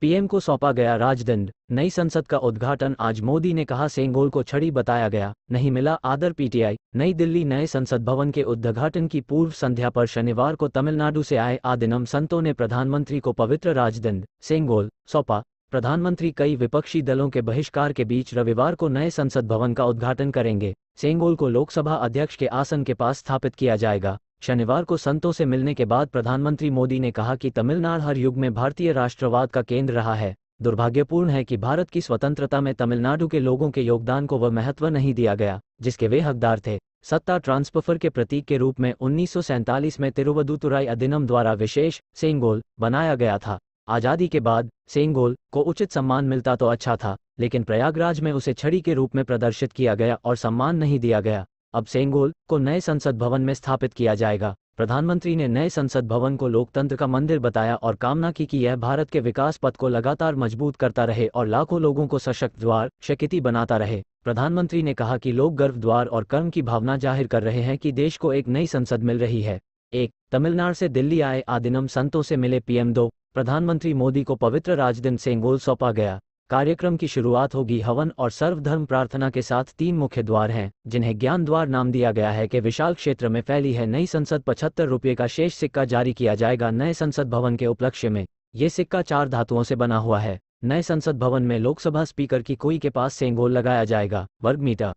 PM को सौंपा गया राजदंड नई संसद का उद्घाटन आज मोदी ने कहा सेंगोल को छड़ी बताया गया नहीं मिला आदर पीटीआई नई दिल्ली नए संसद भवन के उद्घाटन की पूर्व संध्या पर शनिवार को तमिलनाडु से आए आदिनम संतों ने प्रधानमंत्री को पवित्र राजदंड सेंगोल सौंपा प्रधानमंत्री कई विपक्षी दलों के बहिष्कार के बीच रविवार को नए संसद भवन का उद्घाटन करेंगे सेंगोल को लोकसभा अध्यक्ष के आसन के पास स्थापित किया जाएगा शनिवार को संतों से मिलने के बाद प्रधानमंत्री मोदी ने कहा कि तमिलनाडु हर युग में भारतीय राष्ट्रवाद का केंद्र रहा है दुर्भाग्यपूर्ण है कि भारत की स्वतंत्रता में तमिलनाडु के लोगों के योगदान को वह महत्व नहीं दिया गया जिसके वे हकदार थे सत्ता ट्रांसफर के प्रतीक के रूप में उन्नीस में तिरुवदुतुराई अधिनम द्वारा विशेष सेंगोल बनाया गया था आज़ादी के बाद सेंगोल को उचित सम्मान मिलता तो अच्छा था लेकिन प्रयागराज में उसे छड़ी के रूप में प्रदर्शित किया गया और सम्मान नहीं दिया गया अब सेंगोल को नए संसद भवन में स्थापित किया जाएगा प्रधानमंत्री ने नए संसद भवन को लोकतंत्र का मंदिर बताया और कामना की कि यह भारत के विकास पथ को लगातार मजबूत करता रहे और लाखों लोगों को सशक्त द्वार शकिति बनाता रहे प्रधानमंत्री ने कहा कि लोग गर्व द्वार और कर्म की भावना जाहिर कर रहे हैं कि देश को एक नई संसद मिल रही है एक तमिलनाडु से दिल्ली आए आदिनम संतों से मिले पीएम दो प्रधानमंत्री मोदी को पवित्र राजदिन सेंगोल सौंपा गया कार्यक्रम की शुरुआत होगी हवन और सर्वधर्म प्रार्थना के साथ तीन मुख्य द्वार हैं जिन्हें ज्ञान द्वार नाम दिया गया है कि विशाल क्षेत्र में फैली है नई संसद पचहत्तर रुपये का शेष सिक्का जारी किया जाएगा नए संसद भवन के उपलक्ष्य में ये सिक्का चार धातुओं से बना हुआ है नए संसद भवन में लोकसभा स्पीकर की कोई के पास सेंगोल लगाया जाएगा वर्ग मीटर